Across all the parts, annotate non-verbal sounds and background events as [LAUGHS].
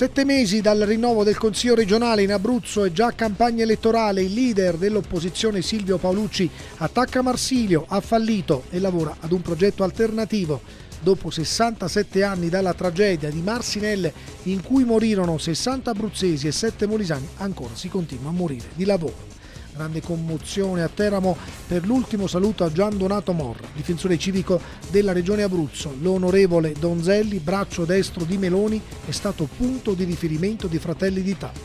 Sette mesi dal rinnovo del Consiglio regionale in Abruzzo e già campagna elettorale, il leader dell'opposizione Silvio Paolucci attacca Marsilio, ha fallito e lavora ad un progetto alternativo. Dopo 67 anni dalla tragedia di Marsinelle, in cui morirono 60 abruzzesi e 7 molisani, ancora si continua a morire di lavoro grande commozione a Teramo per l'ultimo saluto a Gian Donato Morra, difensore civico della Regione Abruzzo. L'onorevole Donzelli, braccio destro di Meloni, è stato punto di riferimento di Fratelli d'Italia.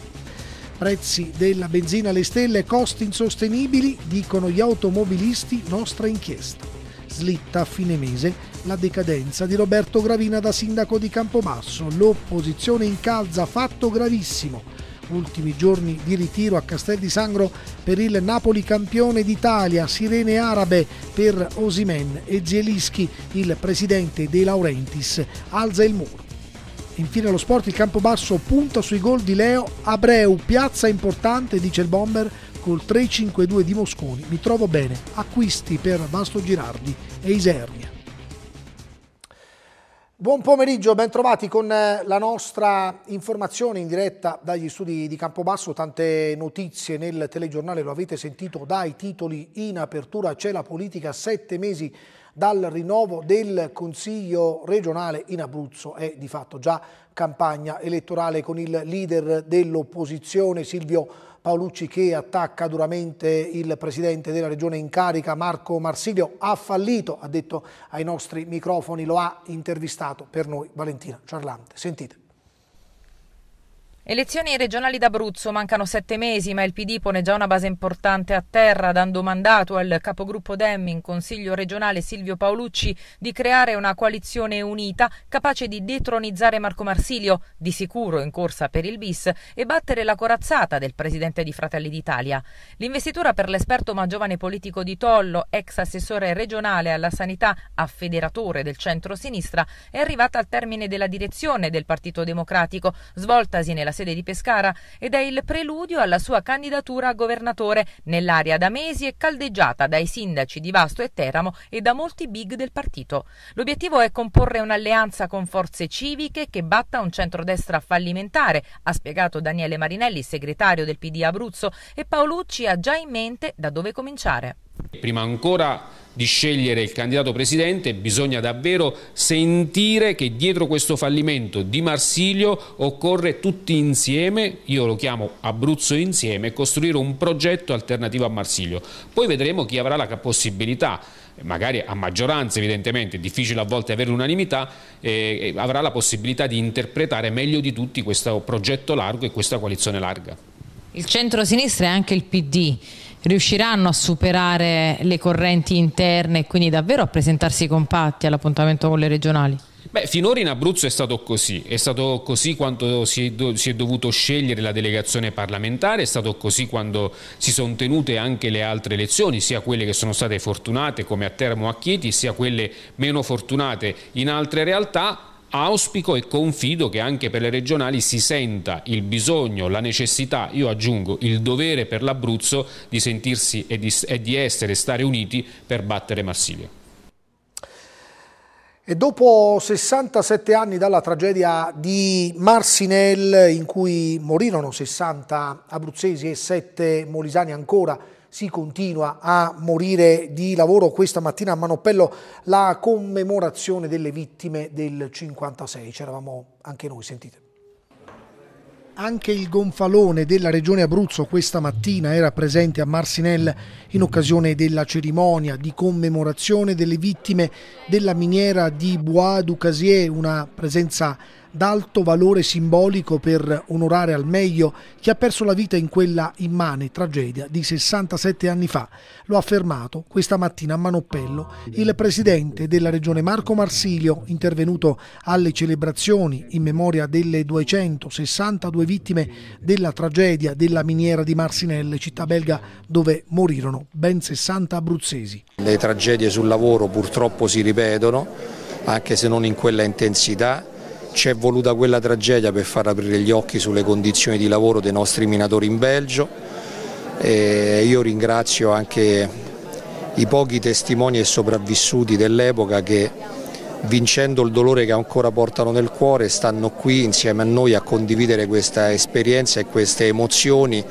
Prezzi della benzina alle stelle, costi insostenibili, dicono gli automobilisti, nostra inchiesta. Slitta a fine mese la decadenza di Roberto Gravina da sindaco di Campobasso. L'opposizione incalza fatto gravissimo Ultimi giorni di ritiro a Castel di Sangro per il Napoli campione d'Italia, sirene arabe per Osimen e Zielischi, il presidente dei Laurentiis, alza il muro. Infine lo sport, il campo basso punta sui gol di Leo Abreu, piazza importante, dice il bomber, col 3-5-2 di Mosconi. Mi trovo bene, acquisti per Vasto Girardi e Isernia. Buon pomeriggio, bentrovati con eh, la nostra informazione in diretta dagli studi di Campobasso, tante notizie nel telegiornale, lo avete sentito dai titoli in apertura, c'è la politica, sette mesi dal rinnovo del Consiglio regionale in Abruzzo, è di fatto già campagna elettorale con il leader dell'opposizione Silvio Paolucci che attacca duramente il presidente della regione in carica Marco Marsilio ha fallito, ha detto ai nostri microfoni, lo ha intervistato per noi Valentina Ciarlante. Sentite. Elezioni regionali d'Abruzzo, mancano sette mesi, ma il PD pone già una base importante a terra, dando mandato al capogruppo Demmi in Consiglio regionale Silvio Paolucci di creare una coalizione unita capace di detronizzare Marco Marsilio, di sicuro in corsa per il bis, e battere la corazzata del presidente di Fratelli d'Italia. L'investitura per l'esperto ma giovane politico di Tollo, ex assessore regionale alla sanità, affederatore del centro-sinistra, è arrivata al termine della direzione del Partito Democratico, svoltasi nella sede di Pescara ed è il preludio alla sua candidatura a governatore nell'area da mesi e caldeggiata dai sindaci di Vasto e Teramo e da molti big del partito. L'obiettivo è comporre un'alleanza con forze civiche che batta un centrodestra fallimentare, ha spiegato Daniele Marinelli, segretario del PD Abruzzo, e Paolucci ha già in mente da dove cominciare. Prima ancora di scegliere il candidato presidente bisogna davvero sentire che dietro questo fallimento di Marsilio occorre tutti insieme, io lo chiamo Abruzzo insieme, costruire un progetto alternativo a Marsilio. Poi vedremo chi avrà la possibilità magari a maggioranza evidentemente, è difficile a volte avere l'unanimità, eh, eh, avrà la possibilità di interpretare meglio di tutti questo progetto largo e questa coalizione larga. Il centro-sinistra è anche il PD, riusciranno a superare le correnti interne e quindi davvero a presentarsi compatti all'appuntamento con le regionali? Beh, finora in Abruzzo è stato così, è stato così quando si è, do si è dovuto scegliere la delegazione parlamentare, è stato così quando si sono tenute anche le altre elezioni, sia quelle che sono state fortunate come a Termo a Chieti, sia quelle meno fortunate in altre realtà, Auspico e confido che anche per le regionali si senta il bisogno, la necessità, io aggiungo il dovere per l'Abruzzo di sentirsi e di, e di essere, stare uniti per battere Marsiglia. E dopo 67 anni dalla tragedia di Marsinel, in cui morirono 60 abruzzesi e 7 molisani ancora, si continua a morire di lavoro questa mattina a Manopello la commemorazione delle vittime del 56. C'eravamo anche noi, sentite. Anche il gonfalone della regione Abruzzo questa mattina era presente a Marsinelle in occasione della cerimonia di commemorazione delle vittime della miniera di Bois du Casier, una presenza d'alto valore simbolico per onorare al meglio chi ha perso la vita in quella immane tragedia di 67 anni fa. Lo ha affermato questa mattina a Manoppello il presidente della regione Marco Marsilio, intervenuto alle celebrazioni in memoria delle 262 vittime della tragedia della miniera di Marsinelle, città belga dove morirono ben 60 abruzzesi. Le tragedie sul lavoro purtroppo si ripetono, anche se non in quella intensità c'è voluta quella tragedia per far aprire gli occhi sulle condizioni di lavoro dei nostri minatori in Belgio. E io ringrazio anche i pochi testimoni e sopravvissuti dell'epoca che vincendo il dolore che ancora portano nel cuore stanno qui insieme a noi a condividere questa esperienza e queste emozioni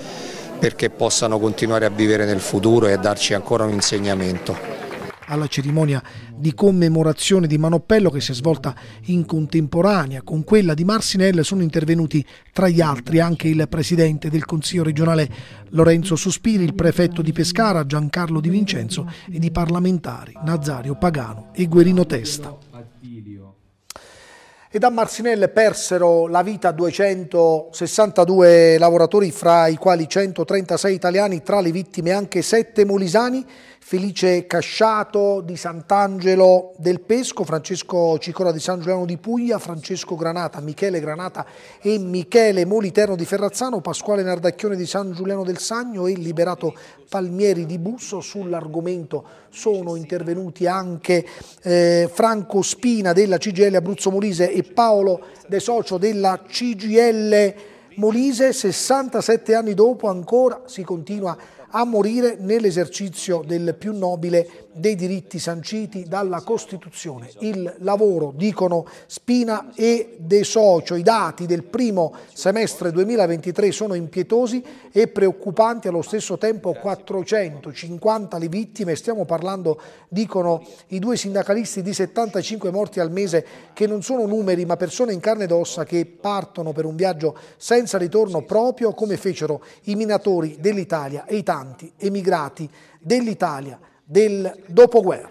perché possano continuare a vivere nel futuro e a darci ancora un insegnamento alla cerimonia di commemorazione di Manopello che si è svolta in contemporanea con quella di Marsinelle sono intervenuti tra gli altri anche il presidente del Consiglio regionale Lorenzo Sospiri, il prefetto di Pescara Giancarlo Di Vincenzo ed i parlamentari Nazario Pagano e Guerino Testa. E da Marsinelle persero la vita 262 lavoratori, fra i quali 136 italiani, tra le vittime anche 7 molisani, Felice Casciato di Sant'Angelo del Pesco, Francesco Cicora di San Giuliano di Puglia, Francesco Granata, Michele Granata e Michele Moliterno di Ferrazzano, Pasquale Nardacchione di San Giuliano del Sagno e Liberato Palmieri di Busso. Sull'argomento sono intervenuti anche eh, Franco Spina della CGL Abruzzo Molise e Paolo De Socio della CGL Molise, 67 anni dopo ancora si continua a morire nell'esercizio del più nobile dei diritti sanciti dalla Costituzione. Il lavoro, dicono Spina e De Socio, i dati del primo semestre 2023 sono impietosi e preoccupanti allo stesso tempo 450 le vittime, stiamo parlando, dicono i due sindacalisti, di 75 morti al mese che non sono numeri ma persone in carne ed ossa che partono per un viaggio senza ritorno proprio come fecero i minatori dell'Italia e i tanti emigrati dell'Italia del dopoguerra.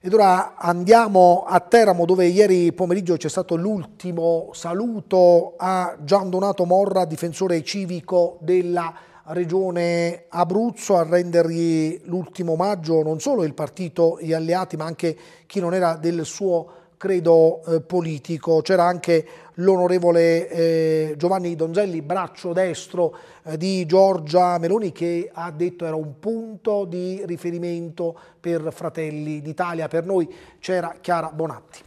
Ed ora andiamo a Teramo dove ieri pomeriggio c'è stato l'ultimo saluto a Gian Donato Morra, difensore civico della Regione Abruzzo a rendergli l'ultimo omaggio non solo il partito, gli alleati, ma anche chi non era del suo credo, eh, politico. C'era anche l'onorevole eh, Giovanni Donzelli, braccio destro eh, di Giorgia Meloni, che ha detto era un punto di riferimento per Fratelli d'Italia. Per noi c'era Chiara Bonatti.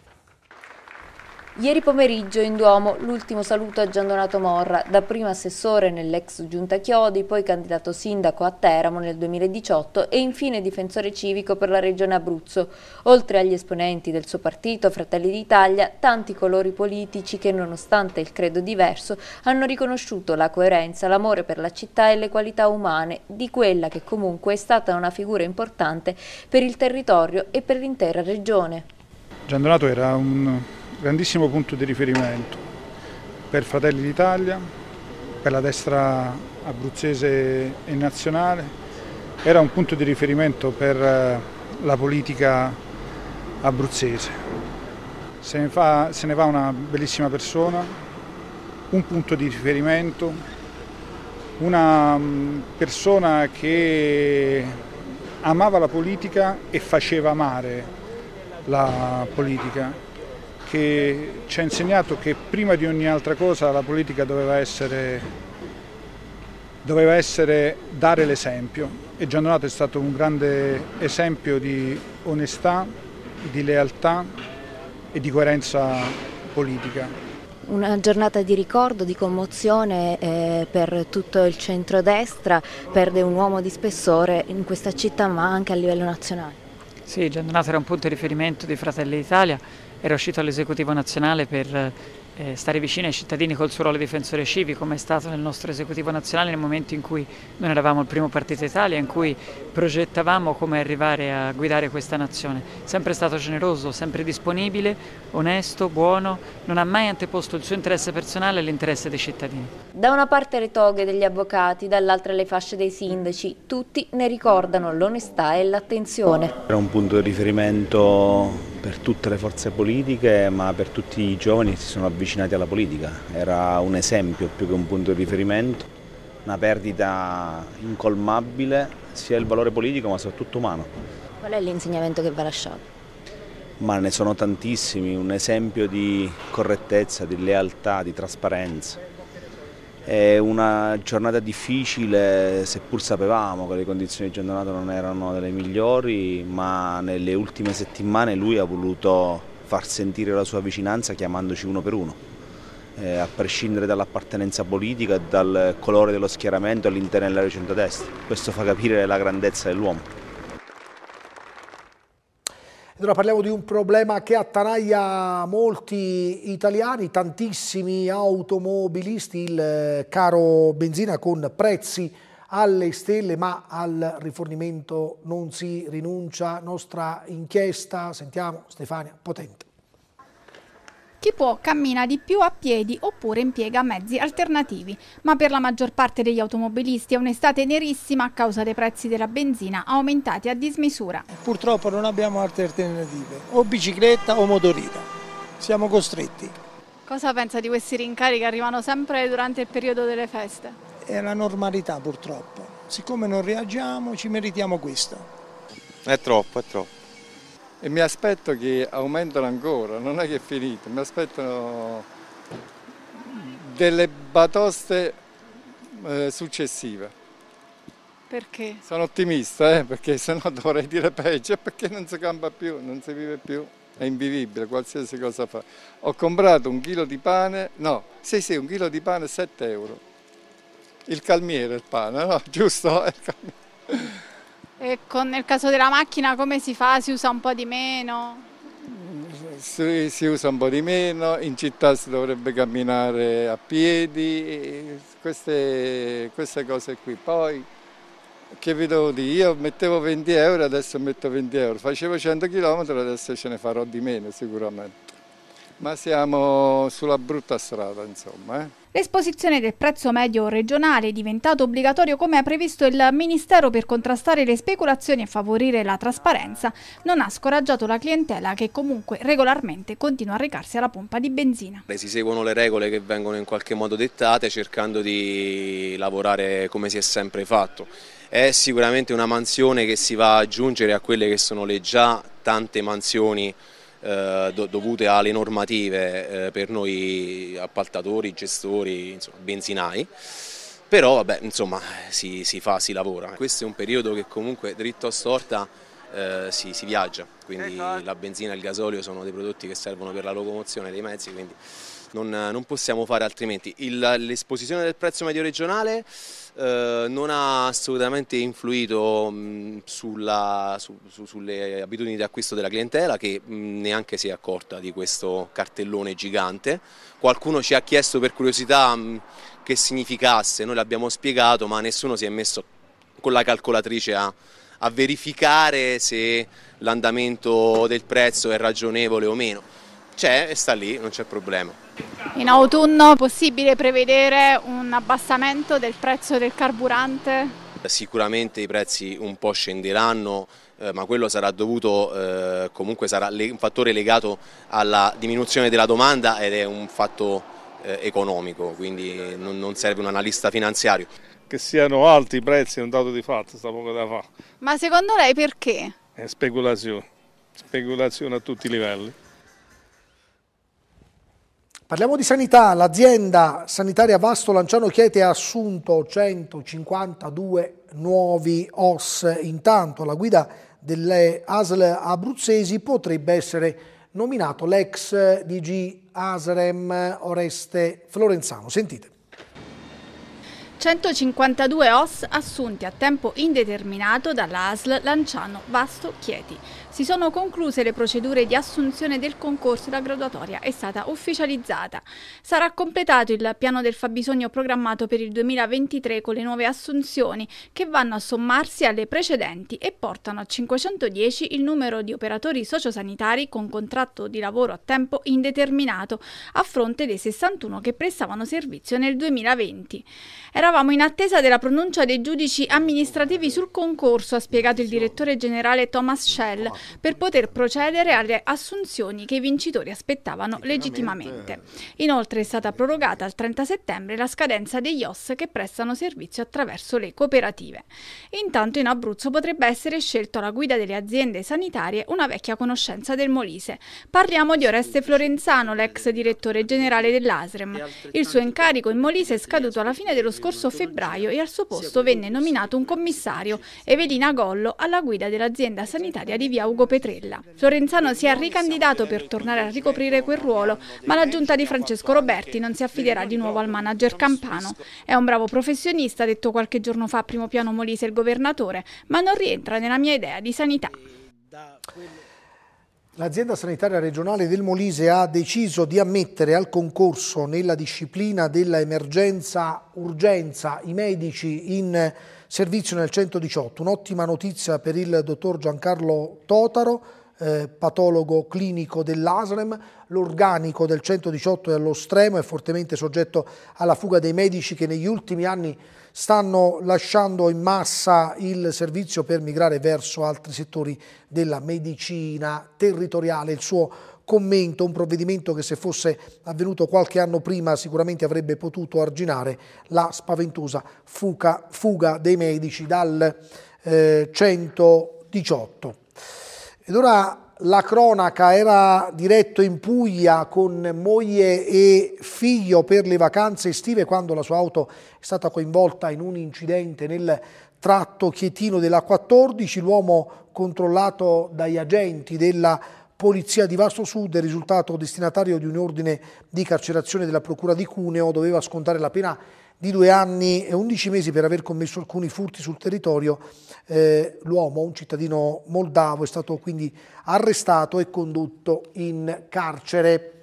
Ieri pomeriggio in Duomo l'ultimo saluto a Gian Donato Morra, dapprima assessore nell'ex giunta Chiodi, poi candidato sindaco a Teramo nel 2018 e infine difensore civico per la regione Abruzzo. Oltre agli esponenti del suo partito, Fratelli d'Italia, tanti colori politici che nonostante il credo diverso hanno riconosciuto la coerenza, l'amore per la città e le qualità umane di quella che comunque è stata una figura importante per il territorio e per l'intera regione. Giandonato era un grandissimo punto di riferimento per Fratelli d'Italia, per la destra abruzzese e nazionale, era un punto di riferimento per eh, la politica abruzzese. Se ne, fa, se ne va una bellissima persona, un punto di riferimento, una mm, persona che amava la politica e faceva amare la politica che ci ha insegnato che prima di ogni altra cosa la politica doveva essere, doveva essere dare l'esempio e Gian Donato è stato un grande esempio di onestà, di lealtà e di coerenza politica una giornata di ricordo, di commozione eh, per tutto il centrodestra, perde un uomo di spessore in questa città ma anche a livello nazionale. Sì, Gian Donato era un punto di riferimento di Fratelli d'Italia era uscito all'esecutivo nazionale per eh, stare vicino ai cittadini col suo ruolo difensore civico, come è stato nel nostro esecutivo nazionale nel momento in cui noi eravamo il primo partito Italia, in cui progettavamo come arrivare a guidare questa nazione. Sempre stato generoso, sempre disponibile, onesto, buono, non ha mai anteposto il suo interesse personale all'interesse dei cittadini. Da una parte le toghe degli avvocati, dall'altra le fasce dei sindaci, tutti ne ricordano l'onestà e l'attenzione. Era un punto di riferimento per tutte le forze politiche ma per tutti i giovani che si sono avvicinati alla politica. Era un esempio più che un punto di riferimento, una perdita incolmabile sia del valore politico ma soprattutto umano. Qual è l'insegnamento che va lasciato? Ma ne sono tantissimi, un esempio di correttezza, di lealtà, di trasparenza. È una giornata difficile, seppur sapevamo che le condizioni di Giandonato non erano delle migliori, ma nelle ultime settimane lui ha voluto far sentire la sua vicinanza chiamandoci uno per uno. Eh, a prescindere dall'appartenenza politica, e dal colore dello schieramento all'interno dell'area centrodestra. Questo fa capire la grandezza dell'uomo. Allora parliamo di un problema che attanaglia molti italiani, tantissimi automobilisti, il eh, caro benzina con prezzi alle stelle ma al rifornimento non si rinuncia. Nostra inchiesta, sentiamo Stefania Potente. Chi può cammina di più a piedi oppure impiega mezzi alternativi, ma per la maggior parte degli automobilisti è un'estate nerissima a causa dei prezzi della benzina aumentati a dismisura. Purtroppo non abbiamo altre alternative, o bicicletta o motorina, siamo costretti. Cosa pensa di questi rincari che arrivano sempre durante il periodo delle feste? È la normalità purtroppo, siccome non reagiamo ci meritiamo questo. È troppo, è troppo e mi aspetto che aumentano ancora, non è che è finito, mi aspettano delle batoste eh, successive. Perché? Sono ottimista, eh, perché sennò dovrei dire peggio, [LAUGHS] perché non si campa più, non si vive più, è invivibile qualsiasi cosa fa. Ho comprato un chilo di pane, no, sì sì, un chilo di pane 7 euro. Il calmiere il pane, no? [LAUGHS] Giusto? Eh, il calmiere. E con, nel caso della macchina come si fa? Si usa un po' di meno? Si, si usa un po' di meno, in città si dovrebbe camminare a piedi, queste, queste cose qui. Poi che vi devo dire, io mettevo 20 euro, adesso metto 20 euro, facevo 100 km, adesso ce ne farò di meno sicuramente. Ma siamo sulla brutta strada, insomma. Eh? L'esposizione del prezzo medio regionale è diventato obbligatorio come ha previsto il Ministero per contrastare le speculazioni e favorire la trasparenza, non ha scoraggiato la clientela che comunque regolarmente continua a recarsi alla pompa di benzina. Si seguono le regole che vengono in qualche modo dettate cercando di lavorare come si è sempre fatto. È sicuramente una mansione che si va ad aggiungere a quelle che sono le già tante mansioni eh, dovute alle normative eh, per noi appaltatori, gestori, insomma, benzinai però vabbè, insomma, si, si, fa, si lavora. Questo è un periodo che comunque dritto a storta eh, si, si, viaggia, quindi ecco. la benzina e il gasolio sono dei prodotti che servono per la locomozione dei mezzi, quindi non, non possiamo fare altrimenti. L'esposizione del prezzo medio regionale eh, non ha assolutamente influito mh, mm, sulla, su, su, sulle abitudini di acquisto della clientela che mh, mm, neanche si è accorta di questo cartellone gigante. Qualcuno ci ha chiesto per curiosità mh, mm, che significasse, noi l'abbiamo spiegato ma nessuno si è messo con la calcolatrice a, a verificare se l'andamento del prezzo è ragionevole o meno c'è e sta lì, non c'è problema. In autunno è possibile prevedere un abbassamento del prezzo del carburante? Sicuramente i prezzi un po' scenderanno, eh, ma quello sarà dovuto, eh, comunque sarà un fattore legato alla diminuzione della domanda ed è un fatto eh, economico, quindi non, non serve un analista finanziario. Che siano alti i prezzi è un dato di fatto, sta poco da fare. Ma secondo lei perché? È speculazione, speculazione a tutti i livelli. Parliamo di sanità, l'azienda sanitaria Vasto Lanciano Chieti ha assunto 152 nuovi OS, intanto la guida delle ASL abruzzesi potrebbe essere nominato l'ex DG Asrem Oreste Florenzano, sentite. 152 OS assunti a tempo indeterminato dalla ASL Lanciano Vasto Chieti si sono concluse le procedure di assunzione del concorso e la graduatoria è stata ufficializzata. Sarà completato il piano del fabbisogno programmato per il 2023 con le nuove assunzioni che vanno a sommarsi alle precedenti e portano a 510 il numero di operatori sociosanitari con contratto di lavoro a tempo indeterminato a fronte dei 61 che prestavano servizio nel 2020. Eravamo in attesa della pronuncia dei giudici amministrativi sul concorso, ha spiegato il direttore generale Thomas Schell, per poter procedere alle assunzioni che i vincitori aspettavano legittimamente. Inoltre è stata prorogata al 30 settembre la scadenza degli OS che prestano servizio attraverso le cooperative. Intanto in Abruzzo potrebbe essere scelto alla guida delle aziende sanitarie una vecchia conoscenza del Molise. Parliamo di Oreste Florenzano, l'ex direttore generale dell'ASREM. Il suo incarico in Molise è scaduto alla fine dello scorso scorso febbraio e al suo posto venne nominato un commissario, Evelina Gollo, alla guida dell'azienda sanitaria di via Ugo Petrella. Florenzano si è ricandidato per tornare a ricoprire quel ruolo, ma la giunta di Francesco Roberti non si affiderà di nuovo al manager campano. È un bravo professionista, detto qualche giorno fa a primo piano Molise il governatore, ma non rientra nella mia idea di sanità. L'azienda sanitaria regionale del Molise ha deciso di ammettere al concorso nella disciplina della emergenza urgenza i medici in servizio nel 118. Un'ottima notizia per il dottor Giancarlo Totaro, eh, patologo clinico dell'ASREM. L'organico del 118 è allo stremo, è fortemente soggetto alla fuga dei medici che negli ultimi anni stanno lasciando in massa il servizio per migrare verso altri settori della medicina territoriale. Il suo commento, un provvedimento che se fosse avvenuto qualche anno prima sicuramente avrebbe potuto arginare la spaventosa fuga, fuga dei medici dal eh, 118. Ed ora la cronaca era diretto in Puglia con moglie e figlio per le vacanze estive quando la sua auto è stata coinvolta in un incidente nel tratto Chietino della 14, l'uomo controllato dagli agenti della Polizia di Vasto Sud è risultato destinatario di un ordine di carcerazione della Procura di Cuneo, doveva scontare la pena di due anni e undici mesi per aver commesso alcuni furti sul territorio, eh, l'uomo, un cittadino moldavo, è stato quindi arrestato e condotto in carcere.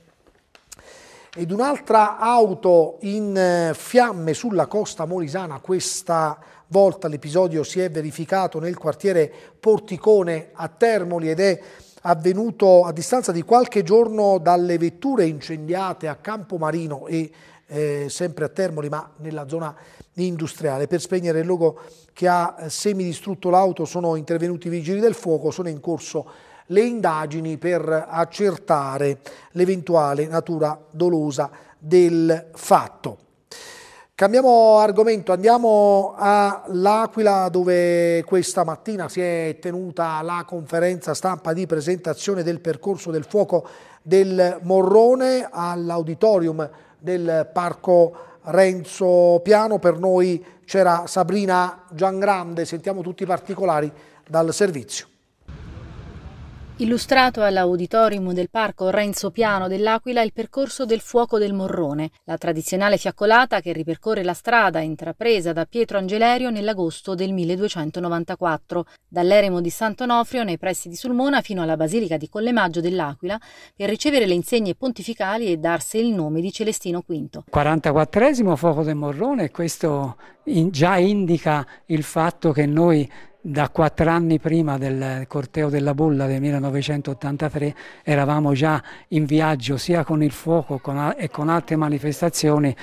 Ed un'altra auto in eh, fiamme sulla costa molisana, questa volta l'episodio si è verificato nel quartiere Porticone a Termoli ed è avvenuto a distanza di qualche giorno dalle vetture incendiate a Campomarino e eh, sempre a Termoli, ma nella zona industriale. Per spegnere il logo che ha eh, semidistrutto l'auto sono intervenuti i vigili del fuoco, sono in corso le indagini per accertare l'eventuale natura dolosa del fatto. Cambiamo argomento, andiamo all'Aquila dove questa mattina si è tenuta la conferenza stampa di presentazione del percorso del fuoco del Morrone all'auditorium del parco Renzo Piano, per noi c'era Sabrina Giangrande, sentiamo tutti i particolari dal servizio. Illustrato all'auditorium del parco Renzo Piano dell'Aquila il percorso del Fuoco del Morrone, la tradizionale fiaccolata che ripercorre la strada intrapresa da Pietro Angelerio nell'agosto del 1294, dall'eremo di Sant'Onofrio nei pressi di Sulmona fino alla basilica di Collemaggio dell'Aquila per ricevere le insegne pontificali e darsi il nome di Celestino V. 44 Fuoco del Morrone, questo già indica il fatto che noi da quattro anni prima del corteo della bolla del 1983 eravamo già in viaggio sia con il fuoco e con altre manifestazioni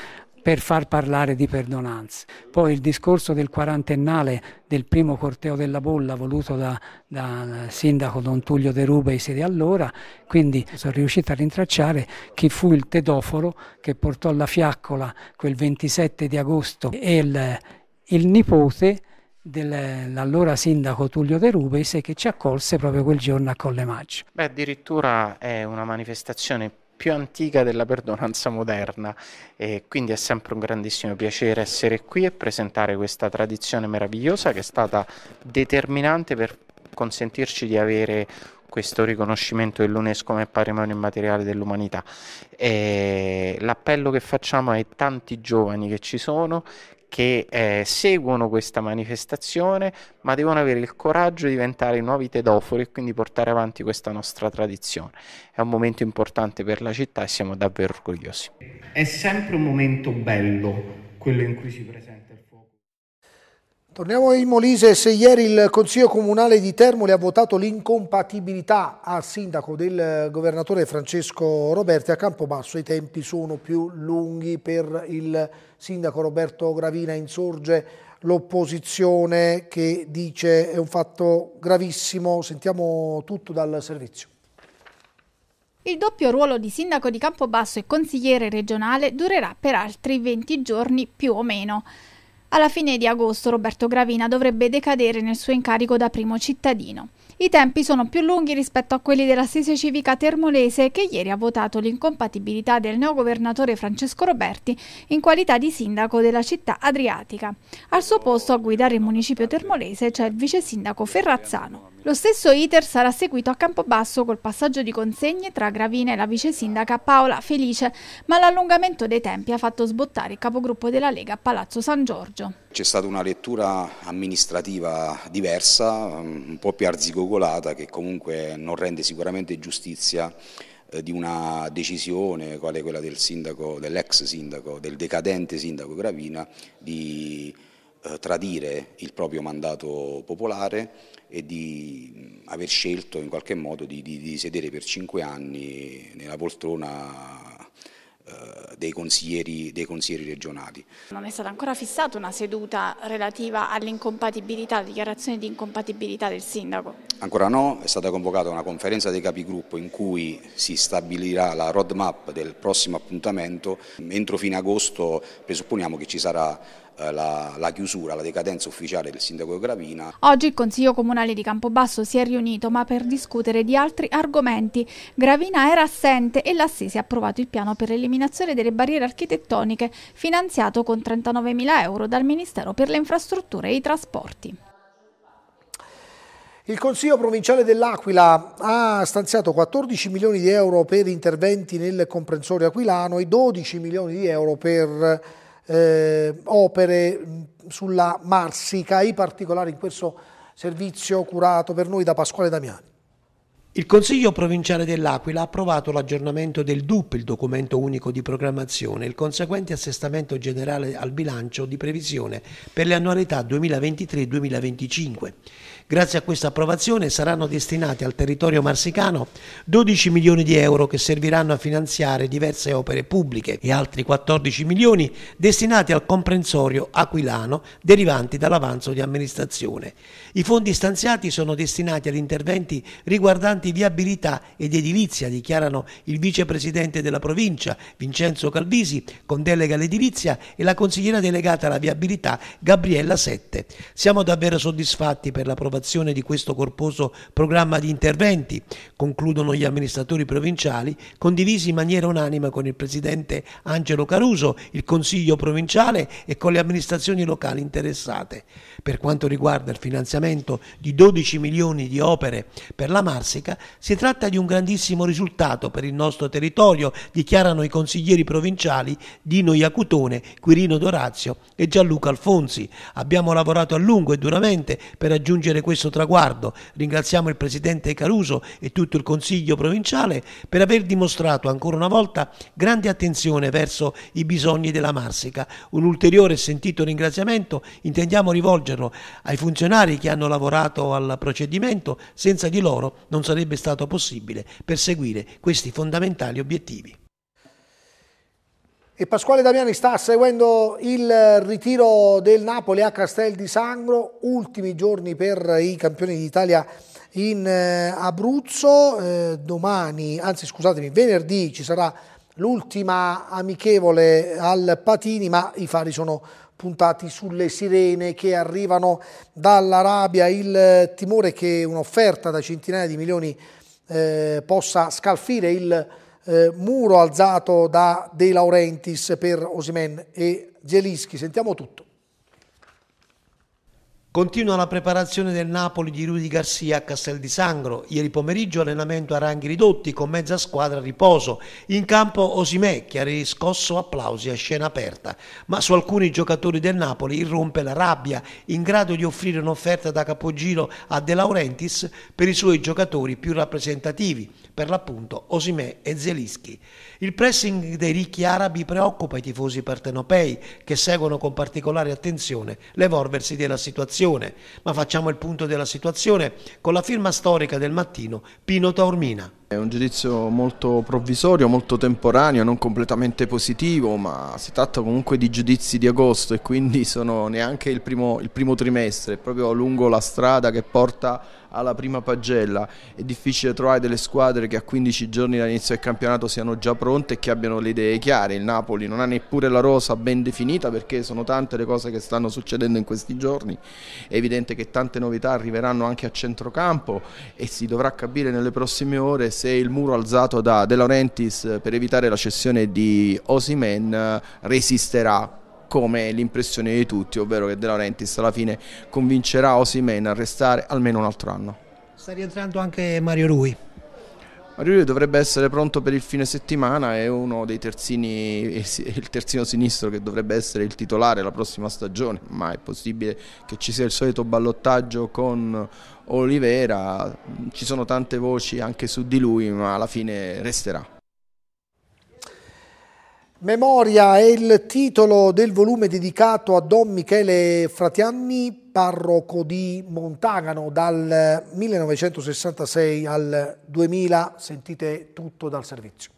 per far parlare di perdonanza. Poi il discorso del quarantennale del primo corteo della bolla voluto dal da sindaco Don Tullio De Rubeis di allora, quindi sono riuscito a rintracciare chi fu il tedoforo che portò la fiaccola quel 27 di agosto e il, il nipote dell'allora sindaco Tullio De Rubes che ci accolse proprio quel giorno a Colle Maggio. Beh, addirittura è una manifestazione più antica della perdonanza moderna e quindi è sempre un grandissimo piacere essere qui e presentare questa tradizione meravigliosa che è stata determinante per consentirci di avere questo riconoscimento dell'UNESCO come patrimonio immateriale dell'umanità. l'appello che facciamo ai tanti giovani che ci sono, che eh, seguono questa manifestazione, ma devono avere il coraggio di diventare nuovi tedofori e quindi portare avanti questa nostra tradizione. È un momento importante per la città e siamo davvero orgogliosi. È sempre un momento bello quello in cui si presenta. Torniamo in Molise, se ieri il Consiglio Comunale di Termoli ha votato l'incompatibilità al sindaco del governatore Francesco Roberti a Campobasso, i tempi sono più lunghi per il sindaco Roberto Gravina, insorge l'opposizione che dice è un fatto gravissimo, sentiamo tutto dal servizio. Il doppio ruolo di sindaco di Campobasso e consigliere regionale durerà per altri 20 giorni più o meno. Alla fine di agosto Roberto Gravina dovrebbe decadere nel suo incarico da primo cittadino. I tempi sono più lunghi rispetto a quelli della stessa civica termolese che ieri ha votato l'incompatibilità del governatore Francesco Roberti in qualità di sindaco della città adriatica. Al suo posto a guidare il municipio termolese c'è il vice sindaco Ferrazzano. Lo stesso iter sarà seguito a Campobasso col passaggio di consegne tra Gravina e la vice sindaca Paola Felice, ma l'allungamento dei tempi ha fatto sbottare il capogruppo della Lega a Palazzo San Giorgio. C'è stata una lettura amministrativa diversa, un po' più arzigogolata, che comunque non rende sicuramente giustizia eh, di una decisione, quale quella del sindaco, dell'ex sindaco, del decadente sindaco Gravina, di eh, tradire il proprio mandato popolare e di aver scelto in qualche modo di, di, di sedere per cinque anni nella poltrona eh, dei consiglieri, dei consiglieri, regionali. Non è stata ancora fissata una seduta relativa all'incompatibilità, dichiarazione di incompatibilità del sindaco? Ancora no, è stata convocata una conferenza dei capigruppo in cui si stabilirà la roadmap del prossimo appuntamento. Entro fine agosto presupponiamo che ci sarà eh, la, la, chiusura, la decadenza ufficiale del sindaco Gravina. Oggi il Consiglio Comunale di Campobasso si è riunito ma per discutere di altri argomenti. Gravina era assente e l'assese ha approvato il piano per l'eliminazione delle barriere architettoniche finanziato con 39.000 euro dal Ministero per le Infrastrutture e i Trasporti. Il Consiglio Provinciale dell'Aquila ha stanziato 14 milioni di euro per interventi nel comprensorio aquilano e 12 milioni di euro per eh, opere sulla Marsica, in particolare in questo servizio curato per noi da Pasquale Damiani. Il Consiglio provinciale dell'Aquila ha approvato l'aggiornamento del DUP, il documento unico di programmazione, e il conseguente assestamento generale al bilancio di previsione per le annualità 2023-2025. Grazie a questa approvazione saranno destinati al territorio marsicano 12 milioni di euro che serviranno a finanziare diverse opere pubbliche e altri 14 milioni destinati al comprensorio aquilano derivanti dall'avanzo di amministrazione. I fondi stanziati sono destinati ad interventi riguardanti viabilità ed edilizia, dichiarano il vicepresidente della provincia Vincenzo Calvisi con delega all'edilizia e la consigliera delegata alla viabilità Gabriella Sette. Siamo davvero soddisfatti per la l'approvazione all'approvazione di questo corposo programma di interventi, concludono gli amministratori provinciali, condivisi in maniera unanime con il presidente Angelo Caruso, il consiglio provinciale e con le amministrazioni locali interessate. Per quanto riguarda il finanziamento di 12 milioni di opere per la Marsica, si tratta di un grandissimo risultato per il nostro territorio, dichiarano i consiglieri provinciali Dino Iacutone, Quirino Dorazio e Gianluca Alfonsi. Abbiamo lavorato a lungo e duramente per raggiungere questo traguardo. Ringraziamo il Presidente Caruso e tutto il Consiglio provinciale per aver dimostrato ancora una volta grande attenzione verso i bisogni della Marsica. Un ulteriore e sentito ringraziamento intendiamo rivolgerlo ai funzionari che hanno lavorato al procedimento, senza di loro non sarebbe stato possibile perseguire questi fondamentali obiettivi. E Pasquale Damiani sta seguendo il ritiro del Napoli a Castel di Sangro, ultimi giorni per i campioni d'Italia in eh, Abruzzo, eh, domani, anzi scusatemi, venerdì ci sarà l'ultima amichevole al Patini, ma i fari sono puntati sulle sirene che arrivano dall'Arabia, il timore che un'offerta da centinaia di milioni eh, possa scalfire il eh, muro alzato da De Laurentiis per Osimen e Zielinski. Sentiamo tutto. Continua la preparazione del Napoli di Rudy Garcia a Castel di Sangro. Ieri pomeriggio allenamento a ranghi ridotti con mezza squadra a riposo. In campo Osimè che ha riscosso applausi a scena aperta. Ma su alcuni giocatori del Napoli irrompe la rabbia, in grado di offrire un'offerta da capogiro a De Laurentiis per i suoi giocatori più rappresentativi, per l'appunto Osimè e Zelischi. Il pressing dei ricchi arabi preoccupa i tifosi partenopei che seguono con particolare attenzione l'evolversi della situazione situazione, ma facciamo il punto della situazione con la firma storica del mattino Pino Taormina. È un giudizio molto provvisorio, molto temporaneo, non completamente positivo, ma si tratta comunque di giudizi di agosto e quindi sono neanche il primo, il primo trimestre, è proprio lungo la strada che porta alla prima pagella. È difficile trovare delle squadre che a 15 giorni dall'inizio del campionato siano già pronte e che abbiano le idee chiare. Il Napoli non ha neppure la rosa ben definita perché sono tante le cose che stanno succedendo in questi giorni. È evidente che tante novità arriveranno anche a centrocampo e si dovrà capire nelle prossime ore se il muro alzato da De Laurentiis per evitare la cessione di Osimen resisterà come l'impressione di tutti, ovvero che De Laurentiis alla fine convincerà Osimena a restare almeno un altro anno. Sta rientrando anche Mario Rui. Mario Rui dovrebbe essere pronto per il fine settimana, è uno dei terzini, [LAUGHS] il terzino sinistro che dovrebbe essere il titolare la prossima stagione, ma è possibile che ci sia il solito ballottaggio con Olivera, ci sono tante voci anche su di lui, ma alla fine resterà. Memoria è il titolo del volume dedicato a Don Michele Fratianni, parroco di Montagano dal 1966 al 2000. Sentite tutto dal servizio.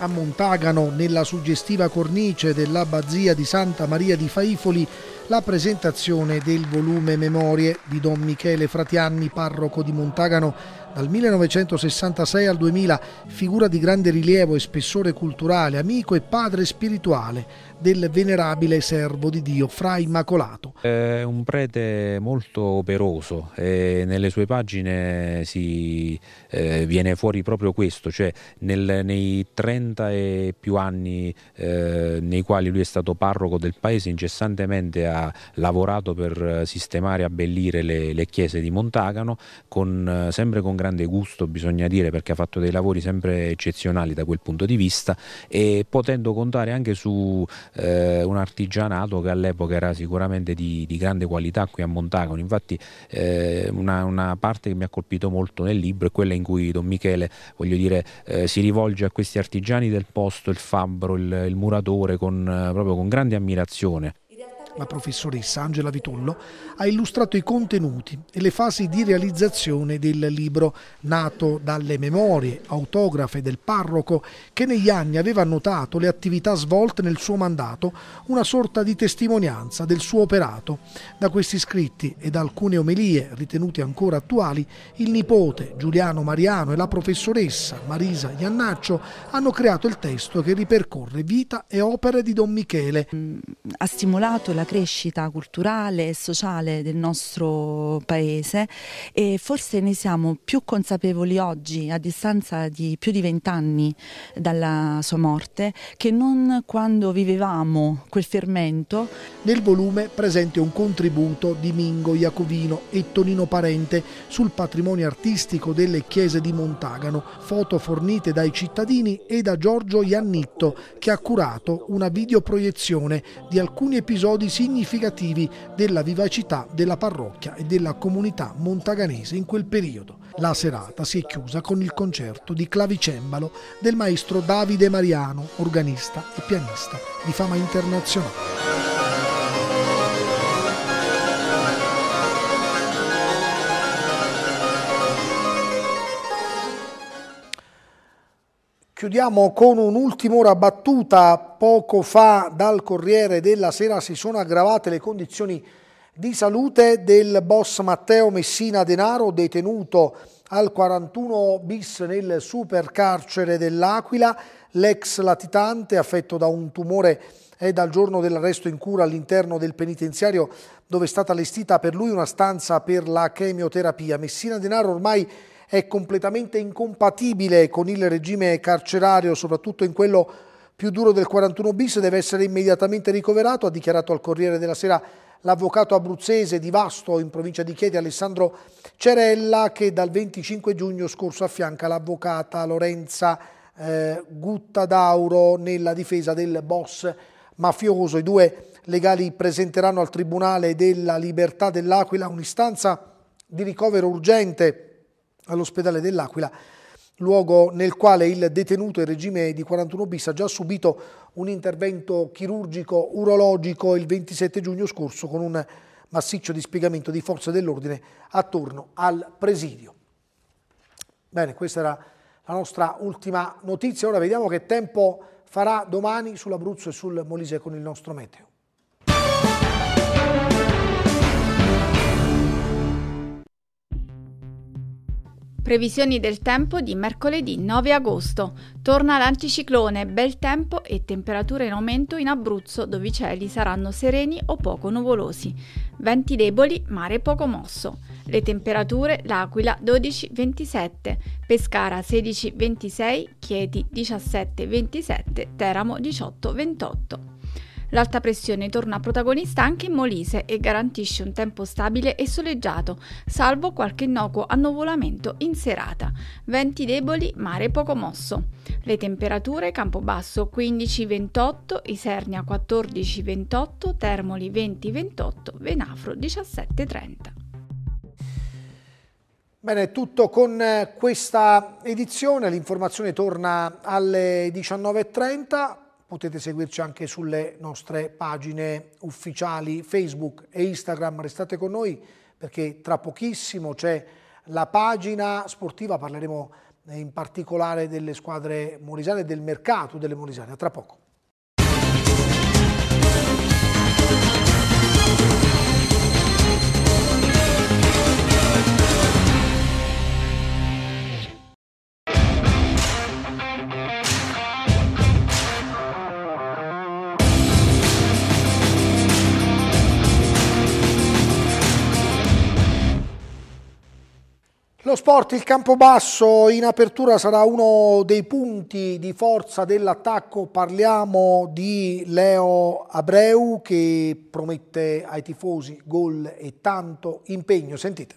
A Montagano, nella suggestiva cornice dell'abbazia di Santa Maria di Faifoli, la presentazione del volume Memorie di Don Michele Fratianni, parroco di Montagano dal 1966 al 2000, figura di grande rilievo e spessore culturale, amico e padre spirituale, del venerabile servo di Dio, Fra Immacolato. È un prete molto operoso e nelle sue pagine si, eh, viene fuori proprio questo, cioè nel, nei 30 e più anni eh, nei quali lui è stato parroco del paese incessantemente ha lavorato per sistemare e abbellire le, le, chiese di Montagano, con, eh, sempre con grande gusto bisogna dire perché ha fatto dei lavori sempre eccezionali da quel punto di vista e potendo contare anche su eh, un artigianato che all'epoca era sicuramente di, di, grande qualità qui a Montagono. Infatti eh, una, una, parte che mi ha colpito molto nel libro è quella in cui Don Michele dire, eh, si rivolge a questi artigiani del posto, il fabbro, il, il muratore, con, eh, proprio con grande ammirazione la professoressa Angela Vitullo, ha illustrato i contenuti e le fasi di realizzazione del libro, nato dalle memorie autografe del parroco che negli anni aveva notato le attività svolte nel suo mandato, una sorta di testimonianza del suo operato. Da questi scritti e da alcune omelie ritenute ancora attuali, il nipote Giuliano Mariano e la professoressa Marisa Iannaccio hanno creato il testo che ripercorre vita e opere di Don Michele. Ha stimolato la crescita culturale e sociale del nostro paese e forse ne siamo più consapevoli oggi, a distanza di più di vent'anni dalla sua morte, che non quando vivevamo quel fermento. Nel volume presente un contributo di Mingo Iacovino e Tonino Parente sul patrimonio artistico delle chiese di Montagano, foto fornite dai cittadini e da Giorgio Iannitto che ha curato una videoproiezione di alcuni episodi significativi della vivacità della parrocchia e della comunità montaganese in quel periodo. La serata si è chiusa con il concerto di clavicembalo del maestro Davide Mariano, organista e pianista di fama internazionale. Chiudiamo con un'ultima battuta. Poco fa dal Corriere della Sera si sono aggravate le condizioni di salute del boss Matteo Messina Denaro, detenuto al 41 bis nel supercarcere dell'Aquila. L'ex latitante, affetto da un tumore, è dal giorno dell'arresto in cura all'interno del penitenziario dove è stata allestita per lui una stanza per la chemioterapia. Messina Denaro ormai è completamente incompatibile con il regime carcerario, soprattutto in quello più duro del 41 bis, deve essere immediatamente ricoverato, ha dichiarato al Corriere della Sera l'avvocato abruzzese di Vasto in provincia di Chieti Alessandro Cerella che dal 25 giugno scorso affianca l'avvocata Lorenza eh, Guttadauro nella difesa del boss mafioso. I due legali presenteranno al Tribunale della Libertà dell'Aquila un'istanza di ricovero urgente all'ospedale dell'Aquila, luogo nel quale il detenuto in regime di 41 bis ha già subito un intervento chirurgico urologico il 27 giugno scorso con un massiccio dispiegamento di forze dell'ordine attorno al presidio. Bene, questa era la nostra ultima notizia, ora vediamo che tempo farà domani sull'Abruzzo e sul Molise con il nostro meteo. Previsioni del tempo di mercoledì 9 agosto. Torna l'anticiclone, bel tempo e temperature in aumento in Abruzzo dove i cieli saranno sereni o poco nuvolosi. Venti deboli, mare poco mosso. Le temperature L'Aquila 12-27, Pescara 16-26, Chieti 17-27, Teramo 18-28. L'alta pressione torna protagonista anche in Molise e garantisce un tempo stabile e soleggiato, salvo qualche innocuo annuvolamento in serata. Venti deboli, mare poco mosso. Le temperature Campobasso 15-28, Isernia 14-28, Termoli 20-28, Venafro 17-30. Bene, tutto con eh, questa edizione, l'informazione torna alle 19.30, potete seguirci anche sulle nostre pagine ufficiali Facebook e Instagram, restate con noi perché tra pochissimo c'è la pagina sportiva, parleremo in particolare delle squadre molisane e del mercato delle molisane. a tra poco. dello sport, il Campobasso in apertura sarà uno dei punti di forza dell'attacco. Parliamo di Leo Abreu che promette ai tifosi gol e tanto impegno. Sentite.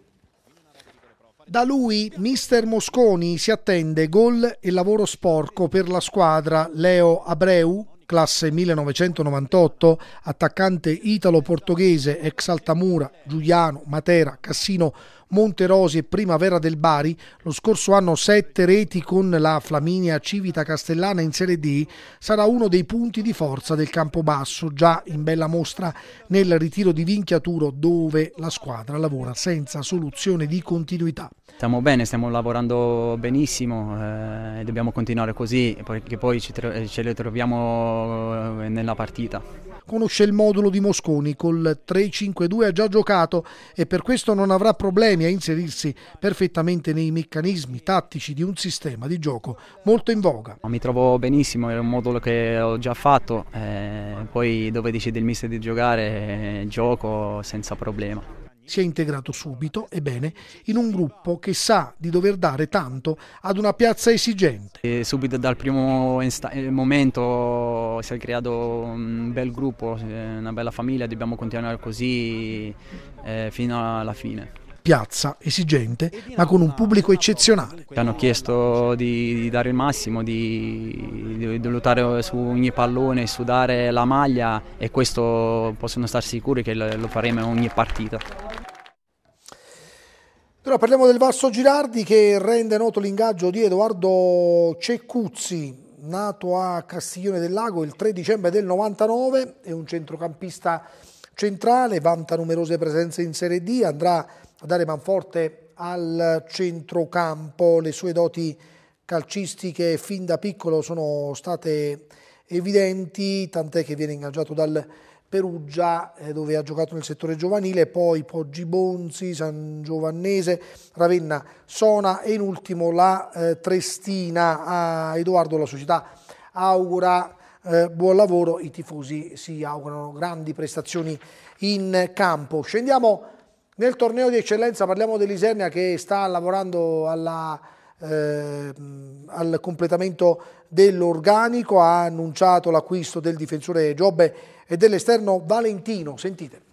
Da lui, mister Mosconi, si attende gol e lavoro sporco per la squadra. Leo Abreu, classe 1998, attaccante italo-portoghese, ex Altamura, Giuliano, Matera, Cassino, Monterosi e Primavera del Bari, lo scorso anno sette reti con la Flaminia Civita Castellana in Serie D, sarà uno dei punti di forza del Campobasso, già in bella mostra nel ritiro di Vinchiaturo dove la squadra lavora senza soluzione di continuità. Stiamo bene, stiamo lavorando benissimo eh, e dobbiamo continuare così perché poi ci, ce le troviamo eh, nella partita conosce il modulo di Mosconi col 3-5-2 ha già giocato e per questo non avrà problemi a inserirsi perfettamente nei meccanismi tattici di un sistema di gioco molto in voga. Mi trovo benissimo, è un modulo che ho già fatto, eh, poi dove decide il mister di giocare eh, gioco senza problema si è integrato subito, e bene in un gruppo che sa di dover dare tanto ad una piazza esigente. E subito dal primo eh, momento si è creato un bel gruppo, eh, una bella famiglia, dobbiamo continuare così eh, fino alla fine piazza esigente ma con un pubblico eccezionale. Ci hanno chiesto di, di dare il massimo, di, di, di, lottare su ogni pallone, sudare la maglia e questo possono star sicuri che lo faremo in ogni partita. Allora, parliamo del Vasso Girardi che rende noto l'ingaggio di Edoardo Ceccuzzi, nato a Castiglione del Lago il 3 dicembre del 99, è un centrocampista centrale, vanta numerose presenze in Serie D, andrà a dare manforte al centrocampo, le sue doti calcistiche fin da piccolo sono state evidenti, tant'è che viene ingaggiato dal Perugia eh, dove ha giocato nel settore giovanile, poi Poggi Bonzi, San Giovannese, Ravenna, Sona e in ultimo la eh, Trestina a Edoardo la società augura eh, buon lavoro, i tifosi si augurano grandi prestazioni in campo. Scendiamo nel torneo di eccellenza parliamo dell'Isernia che sta lavorando alla, eh, al completamento dell'organico, ha annunciato l'acquisto del difensore Giobbe e dell'esterno Valentino, sentite.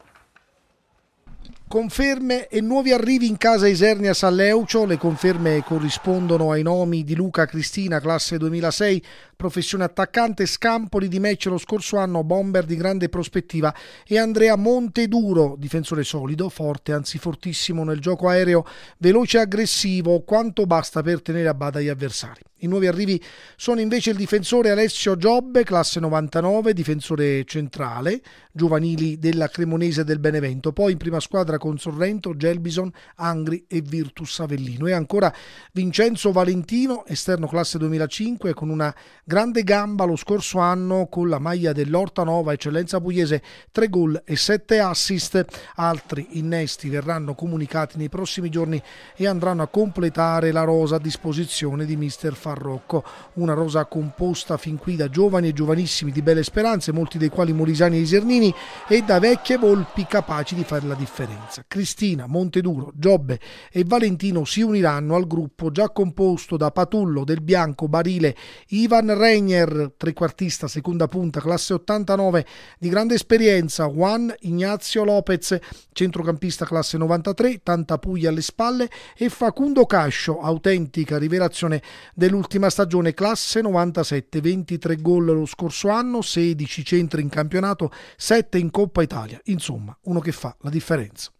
Conferme e nuovi arrivi in casa Isernia San Leucio. le conferme corrispondono ai nomi di Luca Cristina, classe 2006, professione attaccante, scampoli di match lo scorso anno, bomber di grande prospettiva e Andrea Monteduro, difensore solido, forte, anzi fortissimo nel gioco aereo, veloce e aggressivo, quanto basta per tenere a bada gli avversari. I nuovi arrivi sono invece il difensore Alessio Giobbe, classe 99, difensore centrale, giovanili della Cremonese del Benevento, poi in prima squadra con Sorrento, Gelbison, Angri e Virtus Avellino. E ancora Vincenzo Valentino, esterno classe 2005, con una grande gamba lo scorso anno con la maglia dell'Orta Nova, eccellenza pugliese, 3 gol e 7 assist. Altri innesti verranno comunicati nei prossimi giorni e andranno a completare la rosa a disposizione di Mr. Farrocco. Una rosa composta fin qui da giovani e giovanissimi di belle speranze, molti dei quali molisani e isernini, e da vecchie volpi capaci di fare la differenza. Cristina, Monteduro, Giobbe e Valentino si uniranno al gruppo già composto da Patullo, Del Bianco, Barile, Ivan Regner, trequartista, seconda punta, classe 89, di grande esperienza, Juan Ignazio Lopez, centrocampista classe 93, tanta Puglia alle spalle, e Facundo Cascio, autentica rivelazione dell'Uruguay nell'ultima stagione, classe 97, 23 gol lo scorso anno, 16 centri in campionato, 7 in Coppa Italia. Insomma, uno che fa la differenza.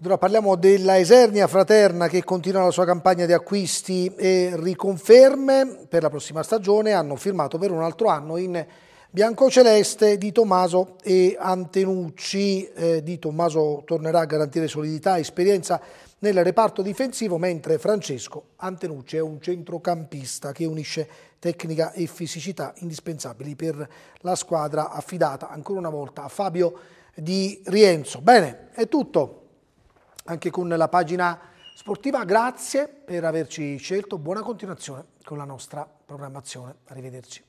Allora parliamo della Esernia Fraterna che continua la sua campagna di acquisti e riconferme per la prossima stagione. Hanno firmato per un altro anno in biancoceleste di Tommaso e Antenucci. Eh, di Tommaso tornerà a garantire solidità, e esperienza nel reparto difensivo, mentre Francesco Antenucci è un centrocampista che unisce tecnica e fisicità indispensabili per la squadra affidata ancora una volta a Fabio Di Rienzo. Bene, è tutto anche con la pagina sportiva. Grazie per averci scelto, buona continuazione con la nostra programmazione. Arrivederci.